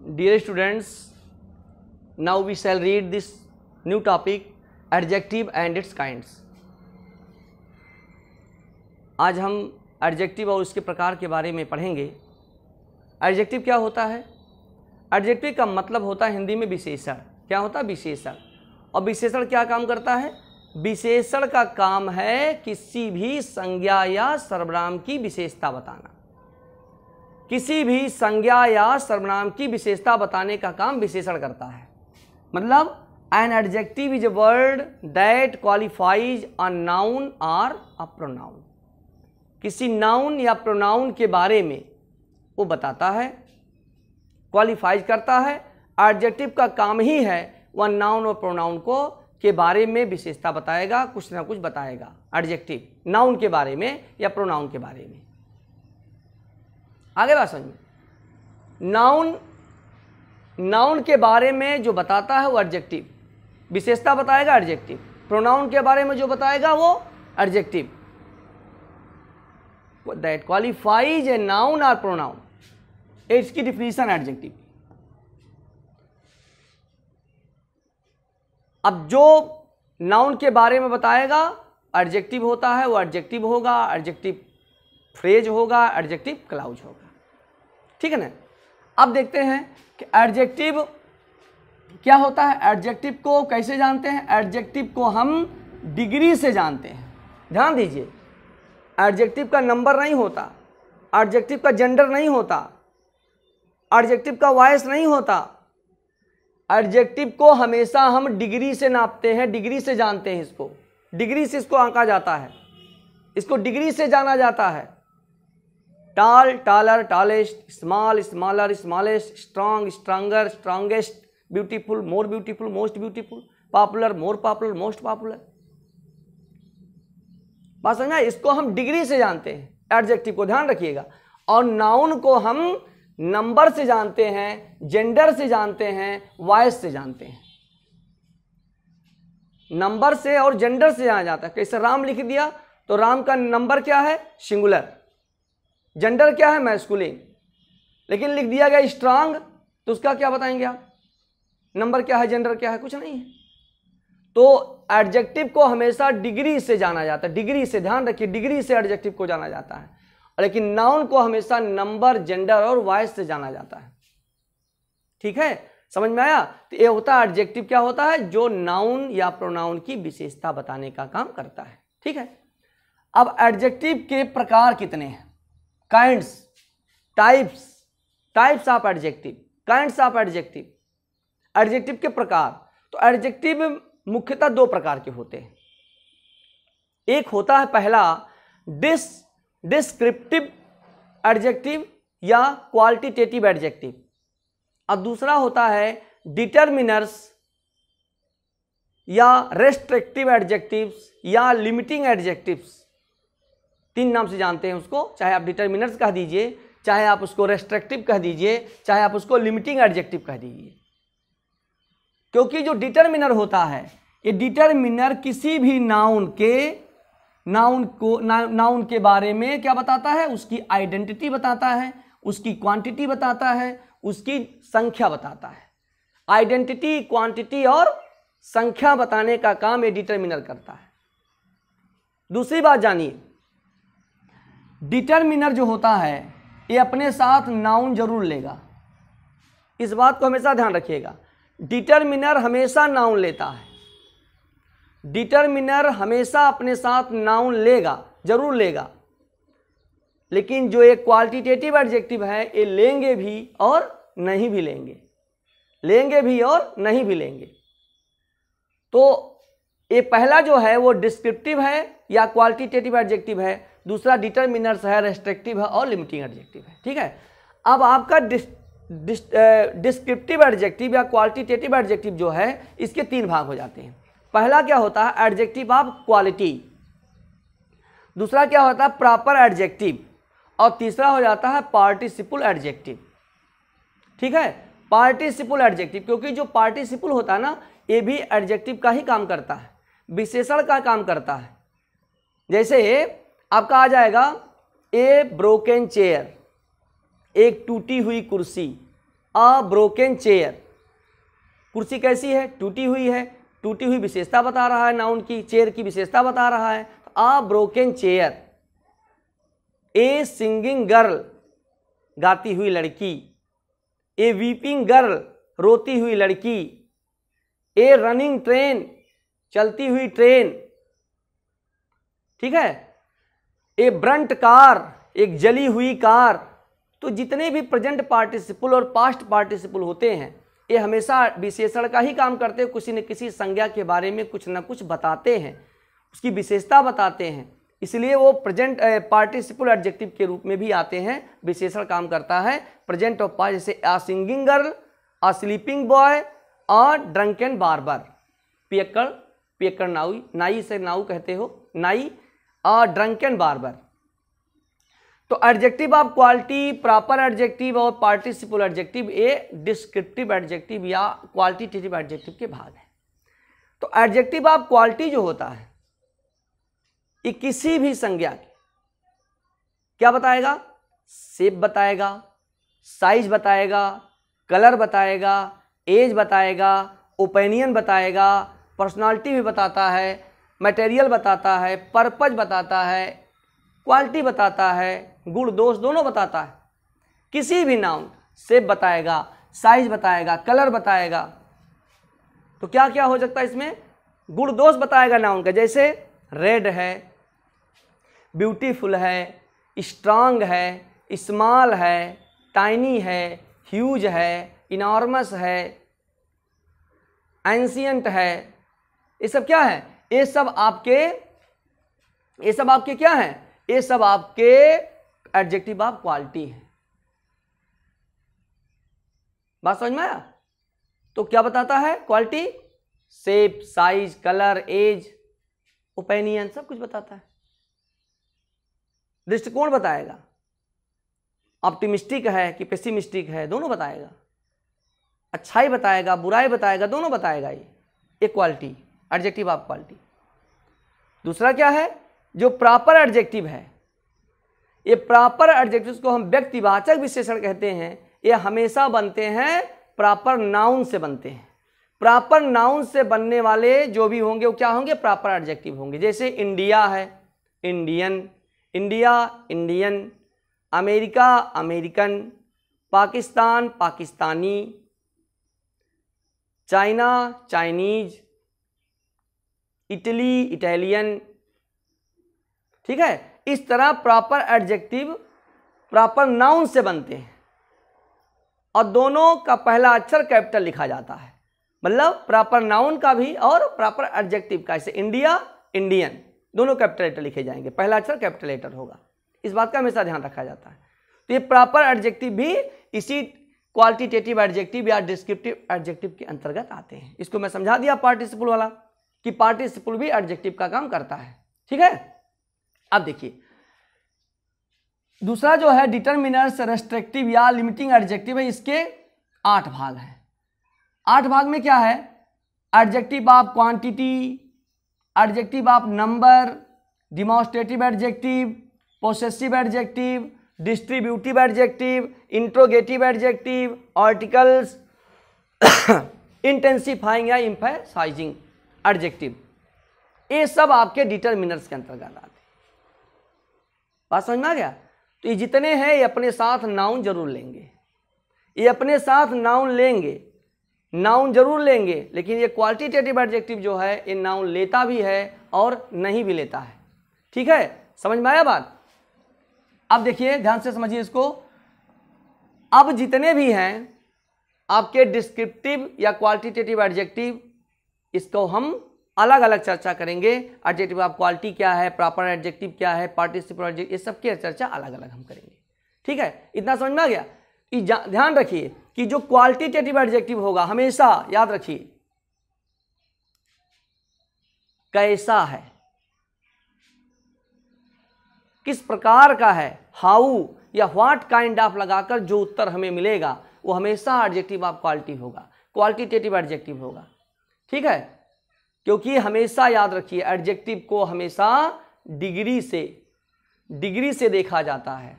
dear students now we shall read this new topic adjective and its kinds आज हम adjective और उसके प्रकार के बारे में पढ़ेंगे एडजेक्टिव क्या होता है एडजेक्टिव का मतलब होता है हिंदी में विशेषण क्या होता है विशेषण और विशेषण क्या काम करता है विशेषण का काम है किसी भी संज्ञा या सर्वनाम की विशेषता बताना किसी भी संज्ञा या सर्वनाम की विशेषता बताने का काम विशेषण करता है मतलब an adjective is a word that qualifies a noun or a pronoun किसी नाउन या प्रोनाउन के बारे में वो बताता है क्वालिफाइज करता है एडजेक्टिव का काम ही है वह नाउन और प्रोनाउन को के बारे में विशेषता बताएगा कुछ ना कुछ बताएगा एडजेक्टिव नाउन के बारे में या प्रोनाउन के बारे में आगे बात समझिए नाउन नाउन के बारे में जो बताता है वो एडजेक्टिव विशेषता बताएगा एडजेक्टिव प्रोनाउन के बारे में जो बताएगा वो adjective that qualifies a noun or pronoun इसकी डिफिनीशन एडजेक्टिव अब जो नाउन के बारे में बताएगा एडजेक्टिव होता है वो एडजेक्टिव होगा एडजेक्टिव फ्रेज होगा एडजेक्टिव क्लाउज होगा ठीक है ना अब देखते हैं कि एडजेक्टिव क्या होता है एडजेक्टिव को कैसे जानते हैं एडजेक्टिव को हम डिग्री से जानते हैं ध्यान दीजिए एडजेक्टिव का नंबर नहीं होता एडजेक्टिव का जेंडर नहीं होता एडजेक्टिव का वॉयस नहीं होता एडजेक्टिव को हमेशा हम डिग्री से नापते हैं डिग्री से जानते हैं इसको डिग्री से इसको आंका जाता है इसको डिग्री से जाना जाता है tall taller tallest small smaller smallest strong stronger strongest beautiful more beautiful most beautiful popular more popular most popular बात समझा इसको हम डिग्री से जानते हैं एडजेक्टिव को ध्यान रखिएगा और नाउन को हम नंबर से जानते हैं जेंडर से जानते हैं वॉयस से जानते हैं नंबर से और जेंडर से जाना जाता है कैसे राम लिख दिया तो राम का नंबर क्या है सिंगुलर जेंडर क्या है मैस्कुलिन लेकिन लिख दिया गया स्ट्रांग तो उसका क्या बताएंगे आप नंबर क्या है जेंडर क्या है कुछ नहीं है तो एडजेक्टिव को हमेशा डिग्री से जाना जाता है डिग्री से ध्यान रखिए डिग्री से एडजेक्टिव को जाना जाता है लेकिन नाउन को हमेशा नंबर जेंडर और वॉइस से जाना जाता है ठीक है समझ में आया तो ये होता है एडजेक्टिव क्या होता है जो नाउन या प्रोनाउन की विशेषता बताने का काम करता है ठीक है अब एडजेक्टिव के प्रकार कितने हैं kinds types types of adjective kinds of adjective adjective के प्रकार तो एडजेक्टिव मुख्यतः दो प्रकार के होते हैं एक होता है पहला डिस डिस्क्रिप्टिव एडजेक्टिव या क्वालिटेटिव एडजेक्टिव और दूसरा होता है डिटर्मिनर्स या रेस्ट्रिक्टिव एडजेक्टिव्स या लिमिटिंग एडजेक्टिव्स तीन नाम से जानते हैं उसको चाहे आप डिटर्मिनर्स कह दीजिए चाहे आप उसको रेस्ट्रिक्टिव कह दीजिए चाहे आप उसको लिमिटिंग एडजेक्टिव कह दीजिए क्योंकि जो डिटर्मिनर होता है ये डिटर्मिनर किसी भी नाउन के नाउन को ना, नाउन के बारे में क्या बताता है उसकी आइडेंटिटी बताता है उसकी क्वांटिटी बताता है उसकी संख्या बताता है आइडेंटिटी क्वांटिटी और संख्या बताने का काम ये डिटर्मिनर करता है दूसरी बात जानिए डिटर्मिनर जो होता है ये अपने साथ नाउन जरूर लेगा इस बात को हमेशा ध्यान रखिएगा डिटर्मिनर हमेशा नाउन लेता है डिटर्मिनर हमेशा अपने साथ नाउन लेगा जरूर लेगा लेकिन जो एक क्वालिटेटिव एडजेक्टिव है ये लेंगे भी और नहीं भी लेंगे लेंगे भी और नहीं भी लेंगे तो ये पहला जो है वो डिस्क्रिप्टिव है या क्वालिटेटिव एडजेक्टिव है दूसरा डिटर्मिनर्स है रेस्ट्रिक्टिव है और लिमिटिंग एडजेक्टिव है ठीक है अब आपका डिस्क्रिप्टिव एडजेक्टिव या क्वालिटेटिव एडजेक्टिव जो है इसके तीन भाग हो जाते हैं पहला क्या होता है एडजेक्टिव ऑफ क्वालिटी दूसरा क्या होता है प्रॉपर एडजेक्टिव और तीसरा हो जाता है पार्टिसिपल एडजेक्टिव ठीक है पार्टिसिपल एडजेक्टिव क्योंकि जो पार्टिसिपल होता है ना ये भी एडजेक्टिव का ही काम करता है विशेषण का काम करता है जैसे आपका आ जाएगा ए ब्रोकन चेयर एक टूटी हुई कुर्सी अ ब्रोकन चेयर कुर्सी कैसी है टूटी हुई है टूटी हुई विशेषता बता रहा है नाउन की चेयर की विशेषता बता रहा है a broken chair a singing girl गाती हुई लड़की ए वीपिंग गर्ल रोती हुई लड़की ए रनिंग ट्रेन चलती हुई ट्रेन ठीक है ए ब्रंट कार एक जली हुई कार तो जितने भी प्रेजेंट पार्टिसिपल और पास्ट पार्टिसिपल होते हैं ये हमेशा विशेषण का ही काम करते हैं किसी न किसी संज्ञा के बारे में कुछ ना कुछ बताते हैं उसकी विशेषता बताते हैं इसलिए वो प्रेजेंट पार्टिसिपल एडजेक्टिव के रूप में भी आते हैं विशेषण काम करता है प्रेजेंट ऑफ पास्ट जैसे a singing girl a sleeping boy a drunk and bar पियक्कड़ पियक्कड़ नाउ नाई से नाउ कहते हो नाई अ ड्रंकन बार्बर तो adjective of quality proper adjective और पार्टिसिपल एडजेक्टिव ये डिस्क्रिप्टिव एडजेक्टिव या क्वालिटेटिव एडजेक्टिव के भाग है तो एडजेक्टिव ऑफ क्वालिटी जो होता है ये किसी भी संज्ञा की क्या बताएगा सेप बताएगा साइज बताएगा कलर बताएगा एज बताएगा ओपिनियन बताएगा पर्सनालिटी भी बताता है मटेरियल बताता है पर्पज बताता है क्वालिटी बताता है गुण दोष दोनों बताता है किसी भी नाउन सेप बताएगा साइज बताएगा कलर बताएगा तो क्या क्या हो सकता है इसमें गुण दोष बताएगा नाउन का जैसे रेड है ब्यूटीफुल है स्ट्रांग है स्मॉल है टाइनी है ह्यूज है इनॉर्मस है एंशियंट है ये सब क्या है ये सब आपके ये सब आपके क्या हैं ये सब आपके एडजेक्टिव आप क्वालिटी है बात समझ में आया तो क्या बताता है quality shape size colour age opinion सब कुछ बताता है दृष्टिकोण बताएगा ऑप्टिमिस्टिक है कि पेसिमिस्टिक है दोनों बताएगा अच्छाई बताएगा बुराई बताएगा दोनों बताएगा ये ये क्वालिटी एडजेक्टिव ऑफ क्वालिटी दूसरा क्या है जो प्रॉपर एडजेक्टिव है ये प्रॉपर एडजेक्टिव को हम व्यक्तिवाचक विशेषण कहते हैं ये हमेशा बनते हैं प्रॉपर नाउन से बनते हैं प्रॉपर नाउन से बनने वाले जो भी होंगे वो क्या होंगे प्रॉपर एडजेक्टिव होंगे जैसे इंडिया है Indian India Indian America American Pakistan Pakistani China Chinese Italy Italian ठीक है इस तरह प्रॉपर एडजेक्टिव प्रॉपर नाउन से बनते हैं और दोनों का पहला अक्षर कैपिटल लिखा जाता है मतलब प्रॉपर नाउन का भी और प्रॉपर एडजेक्टिव का इसे इंडिया इंडियन दोनों कैपिटल लेटर लिखे जाएंगे पहला अक्षर कैपिटल लेटर होगा इस बात का हमेशा ध्यान रखा जाता है तो ये प्रॉपर एडजेक्टिव भी इसी क्वालिटेटिव एडजेक्टिव या डिस्क्रिप्टिव एडजेक्टिव के अंतर्गत आते हैं इसको मैं समझा दिया पार्टिसिपल वाला कि पार्टिसिपल भी एडजेक्टिव का काम करता है ठीक है अब देखिए दूसरा जो है डिटर्मिनर्स रेस्ट्रिक्टिव या लिमिटिंग एडजेक्टिव है इसके आठ भाग हैं आठ भाग में क्या है adjective of quantity adjective of number demonstrative adjective possessive adjective distributive adjective interrogative adjective articles intensifying या इम्फेसाइजिंग एडजेक्टिव ये सब आपके डिटरमिनर्स के अंतर्गत आते हैं बात समझ में आ गया तो ये जितने हैं ये अपने साथ नाउन जरूर लेंगे ये अपने साथ नाउन लेंगे नाउन जरूर लेंगे लेकिन ये क्वालिटेटिव एडजेक्टिव जो है ये नाउन लेता भी है और नहीं भी लेता है ठीक है समझ में आया बात अब देखिए ध्यान से समझिए इसको अब जितने भी हैं आपके डिस्क्रिप्टिव या क्वालिटेटिव एडजेक्टिव इसको तो हम अलग अलग चर्चा करेंगे एडजेक्टिव ऑफ क्वालिटी क्या है प्रॉपर एडजेक्टिव क्या है पार्टिसिपल एडजेक्टिव ये सब की चर्चा अलग अलग हम करेंगे ठीक है इतना समझ में आ गया कि ध्यान रखिए कि जो क्वालिटेटिव एडजेक्टिव होगा हमेशा याद रखिए कैसा है किस प्रकार का है हाउ या व्हाट काइंड ऑफ लगाकर जो उत्तर हमें मिलेगा वो हमेशा एडजेक्टिव ऑफ क्वालिटी होगा क्वालिटेटिव एडजेक्टिव होगा ठीक है क्योंकि हमेशा याद रखिए एडजेक्टिव को हमेशा डिग्री से डिग्री से देखा जाता है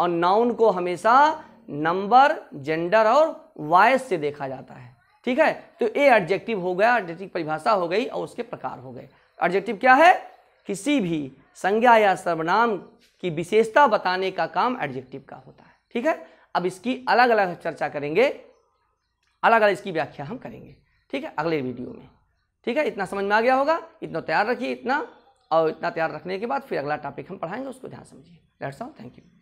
और नाउन को हमेशा नंबर जेंडर और वॉयस से देखा जाता है ठीक है तो ये एडजेक्टिव हो गया एडजेक्टिव परिभाषा हो गई और उसके प्रकार हो गए एडजेक्टिव क्या है किसी भी संज्ञा या सर्वनाम की विशेषता बताने का काम एडजेक्टिव का होता है ठीक है अब इसकी अलग अलग चर्चा करेंगे अलग अलग इसकी व्याख्या हम करेंगे ठीक है अगले वीडियो में ठीक है इतना समझ में आ गया होगा इतना तैयार रखिए इतना और इतना तैयार रखने के बाद फिर अगला टॉपिक हम पढ़ाएंगे उसको ध्यान समझिए डेट्स ऑल थैंक यू